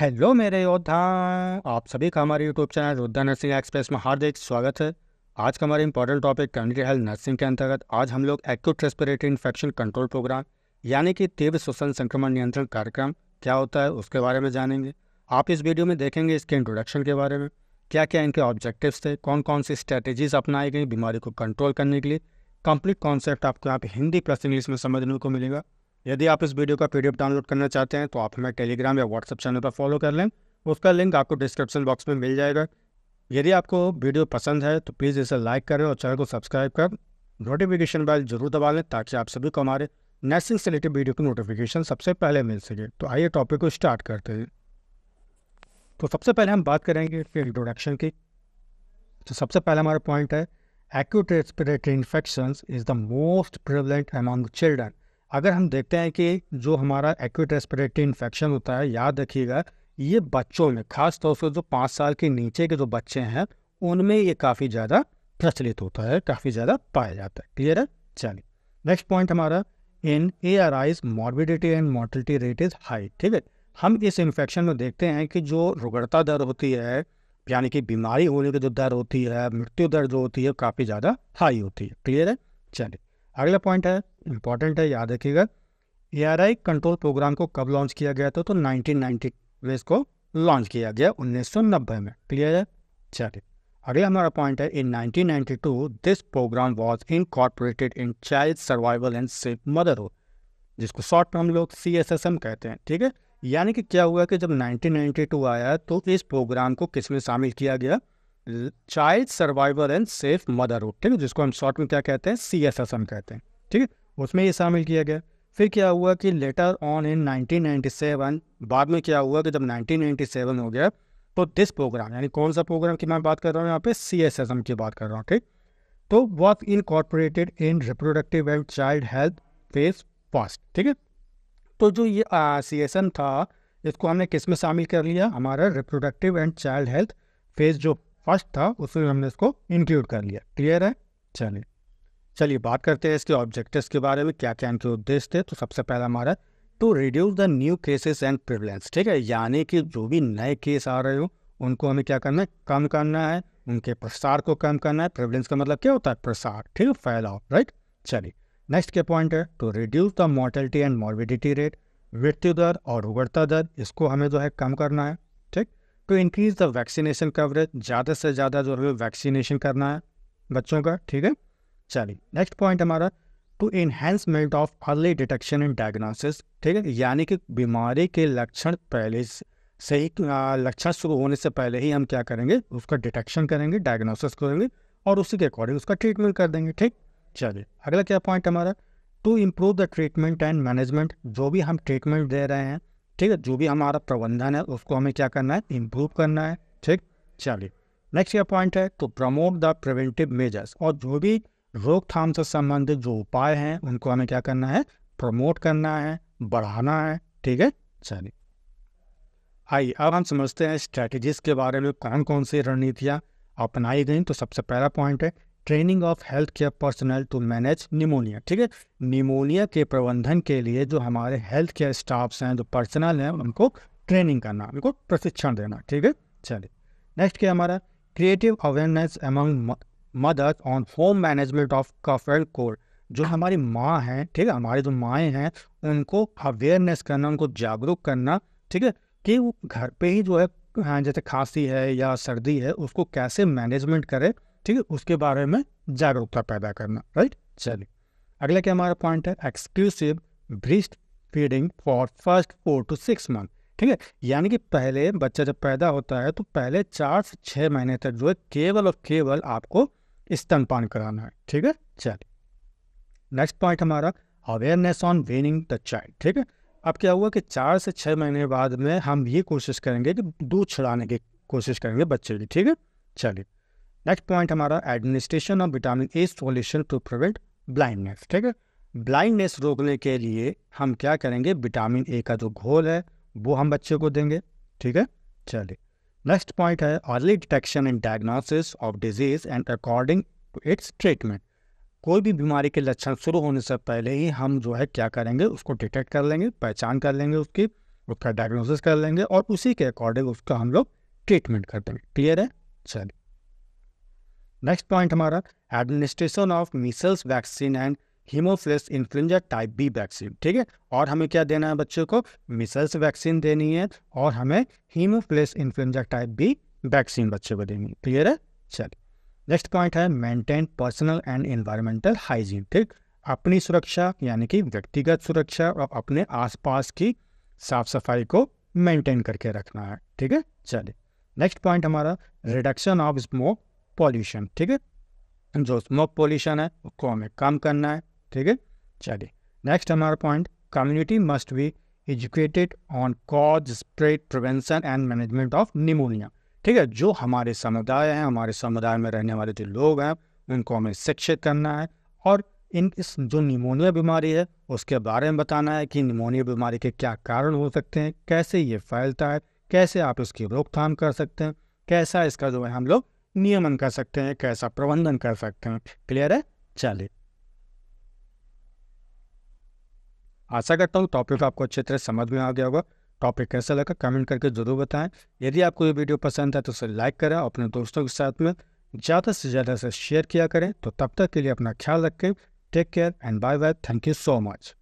hello मेरे योद्धा आप सभी का हमारे YouTube channel Yoddha nursing express में हार्दिक स्वागत है आज का हमारा important topic community health nursing के अंतर्गत आज हम लोग acute respiratory infection control program यानी कि तीव्र श्वसन संक्रमण नियंत्रण कार्यक्रम क्या होता है उसके बारे में जानेंगे आप इस वीडियो में देखेंगे इसके इंट्रोडक्शन के बारे में क्या क्या इनके ऑब्जेक्टिव्स थे कौन कौन सी स्ट्रैटेजीज अपनाई गई बीमारी को कंट्रोल करने के लिए कंप्लीट कॉन्सेप्ट आपको यहाँ पे हिंदी प्लस इंग्लिश में समझने को मिलेगा यदि आप इस वीडियो का पी डाउनलोड करना चाहते हैं तो आप हमें टेलीग्राम या व्हाट्सअप चैनल पर फॉलो कर लें उसका लिंक आपको डिस्क्रिप्शन बॉक्स में मिल जाएगा यदि आपको वीडियो पसंद है तो प्लीज़ इसे लाइक करें और चैनल को सब्सक्राइब कर नोटिफिकेशन बेल जरूर दबा लें ताकि आप सभी को हमारे नर्सिंग से रिलेटेड वीडियो की नोटिफिकेशन सबसे पहले मिल सके तो आइए टॉपिक को स्टार्ट करते हैं तो सबसे पहले हम बात करेंगे इसके इंट्रोडक्शन की तो सबसे पहला हमारा पॉइंट है acute respiratory infection is the most prevalent among children अगर हम देखते हैं कि जो हमारा एक्यूट रेस्पिरेटरी इन्फेक्शन होता है याद रखिएगा ये बच्चों में खास तौर से जो पाँच साल के नीचे के जो बच्चे हैं उनमें ये काफ़ी ज़्यादा प्रचलित होता है काफ़ी ज़्यादा पाया जाता है क्लियर है चलिए नेक्स्ट पॉइंट हमारा in A R Is morbidity and mortality rate is high ठीक है हम इस इन्फेक्शन में देखते हैं कि जो रुगड़ता दर होती है यानी कि बीमारी होने की जो दर होती है मृत्यु दर जो होती है काफ़ी ज़्यादा हाई होती है क्लियर है चलिए अगला पॉइंट है इंपॉर्टेंट है याद रखिएगा A R I control program को कब लॉन्च किया गया था तो नाइनटीन नाइनटी में इसको लॉन्च किया गया उन्नीस सौ नब्बे में क्लियर है चलिए अगला हमारा पॉइंट है in nineteen ninety two this program was incorporated in child survival and safe motherhood जिसको शॉर्ट में हम लोग सी एस एस एम कहते हैं ठीक है यानी कि क्या हुआ कि जब 1992 आया तो इस प्रोग्राम को किसमें शामिल किया गया child survival and safe motherhood ठीक है जिसको हम शॉर्ट में क्या कहते हैं सी एस एस एम कहते हैं ठीक है उसमें ये शामिल किया गया फिर क्या हुआ कि लेटर ऑन इन 1997 बाद में क्या हुआ कि जब 1997 हो गया तो दिस प्रोग्राम यानी कौन सा प्रोग्राम की मैं बात कर रहा हूँ यहाँ पे सी एस एस एम की बात कर रहा हूँ ठीक तो was incorporated in reproductive and child health phase first ठीक है तो जो ये सी एस एम था इसको हमने किस में शामिल कर लिया हमारा reproductive and child health phase जो फर्स्ट था उसमें हमने इसको इंक्लूड कर लिया क्लियर है चलिए चलिए बात करते हैं इसके ऑब्जेक्टिव्स के बारे में क्या क्या इनके उद्देश्य थे तो सबसे पहला हमारा to reduce the new cases and prevalence ठीक है यानी कि जो भी नए केस आ रहे हो उनको हमें क्या करना है कम करना है उनके प्रसार को कम करना है प्रिवलेंस का मतलब क्या होता है प्रसार ठीक है फैलाओ राइट चलिए नेक्स्ट के पॉइंट है to reduce the mortality and morbidity rate मृत्यु दर और उगड़ता दर इसको हमें जो है कम करना है टू तो इंक्रीज द वैक्सीनेशन कवरेज ज़्यादा से ज़्यादा जो है वैक्सीनेशन करना है बच्चों का ठीक है चलिए नेक्स्ट पॉइंट हमारा to enhancement of early detection and diagnosis ठीक है यानी कि बीमारी के लक्षण पहले से ही लक्षण शुरू होने से पहले ही हम क्या करेंगे उसका डिटेक्शन करेंगे डायग्नोसिस करेंगे और उसी के अकॉर्डिंग उसका ट्रीटमेंट कर देंगे ठीक चलिए अगला क्या पॉइंट हमारा to improve the treatment and management जो भी हम ट्रीटमेंट दे रहे हैं ठीक है जो भी हमारा प्रबंधन है उसको हमें क्या करना है इम्प्रूव करना है ठीक चलिए नेक्स्ट क्या पॉइंट है तो प्रमोट द प्रिवेंटिव मेजर्स और जो भी रोकथाम से संबंधित जो उपाय हैं उनको हमें क्या करना है प्रमोट करना है बढ़ाना है ठीक है चलिए आइए अब हम समझते हैं स्ट्रैटेजीज के बारे में कौन कौन सी रणनीतियाँ अपनाई गई तो सबसे पहला पॉइंट है training of health care personal to manage pneumonia ठीक है निमोनिया के प्रबंधन के लिए जो हमारे हेल्थ केयर स्टाफ्स हैं जो पर्सनल हैं उनको ट्रेनिंग करना उनको प्रशिक्षण देना ठीक है चलिए नेक्स्ट क्या हमारा creative awareness among mothers on home management of cough and cold जो हमारी माँ हैं ठीक है हमारी जो माएँ हैं उनको अवेयरनेस करना उनको जागरूक करना ठीक है कि वो घर पे ही जो है हाँ, जैसे खांसी है या सर्दी है उसको कैसे मैनेजमेंट करें ठीक है उसके बारे में जागरूकता पैदा करना राइट चलिए अगला क्या हमारा पॉइंट है exclusive breast feeding for first four to six month ठीक है यानी कि पहले बच्चा जब पैदा होता है तो पहले चार से छः महीने तक जो है केवल और केवल आपको स्तनपान कराना है ठीक है चलिए नेक्स्ट पॉइंट हमारा awareness on weaning the child ठीक है अब क्या हुआ कि चार से छः महीने बाद में हम ये कोशिश करेंगे कि दूध छुड़ाने की कोशिश करेंगे बच्चे की ठीक है चलिए नेक्स्ट पॉइंट हमारा administration of vitamin A solution to prevent blindness ठीक है ब्लाइंडनेस रोकने के लिए हम क्या करेंगे विटामिन ए का जो घोल है वो हम बच्चे को देंगे ठीक है चलिए नेक्स्ट पॉइंट है early detection and diagnosis of disease and according to its treatment कोई भी बीमारी के लक्षण शुरू होने से पहले ही हम जो है क्या करेंगे उसको डिटेक्ट कर लेंगे पहचान कर लेंगे उसकी उसका डायग्नोसिस कर लेंगे और उसी के अकॉर्डिंग उसका हम लोग ट्रीटमेंट कर देंगे क्लियर है चलिए नेक्स्ट पॉइंट हमारा administration of measles vaccine and haemophilus influenza type B vaccine ठीक है और हमें क्या देना है बच्चों को मिसल्स वैक्सीन देनी है और हमें haemophilus influenza type B vaccine बच्चों को देनी है क्लियर है चलिए नेक्स्ट पॉइंट है maintain personal and environmental hygiene ठीक अपनी सुरक्षा यानी कि व्यक्तिगत सुरक्षा और अपने आसपास की साफ सफाई को मेंटेन करके रखना है ठीक है चलिए नेक्स्ट पॉइंट हमारा रिडक्शन ऑफ स्मोक पॉल्यूशन ठीक है जो स्मोक पॉल्यूशन है उसको हमें कम करना है ठीक है चलिए नेक्स्ट हमारा point community must be educated on cause spread prevention and management of pneumonia ठीक है जो हमारे समुदाय हैं हमारे समुदाय में रहने वाले जो लोग हैं उनको हमें शिक्षित करना है और इन इस जो निमोनिया बीमारी है उसके बारे में बताना है कि निमोनिया बीमारी के क्या कारण हो सकते हैं कैसे ये फैलता है कैसे आप इसकी रोकथाम कर सकते हैं कैसा इसका जो है हम लोग नियमन कर सकते हैं कैसा प्रबंधन कर सकते हैं क्लियर है चलिए आशा करता हूँ टॉपिक आपको अच्छे तरह समझ में आ गया होगा टॉपिक कैसा लगा कमेंट करके जरूर बताएं यदि आपको ये वीडियो पसंद है तो उसे लाइक करें अपने दोस्तों के साथ में ज़्यादा से ज़्यादा से शेयर किया करें तो तब तक के लिए अपना ख्याल रखें take care and bye bye thank you so much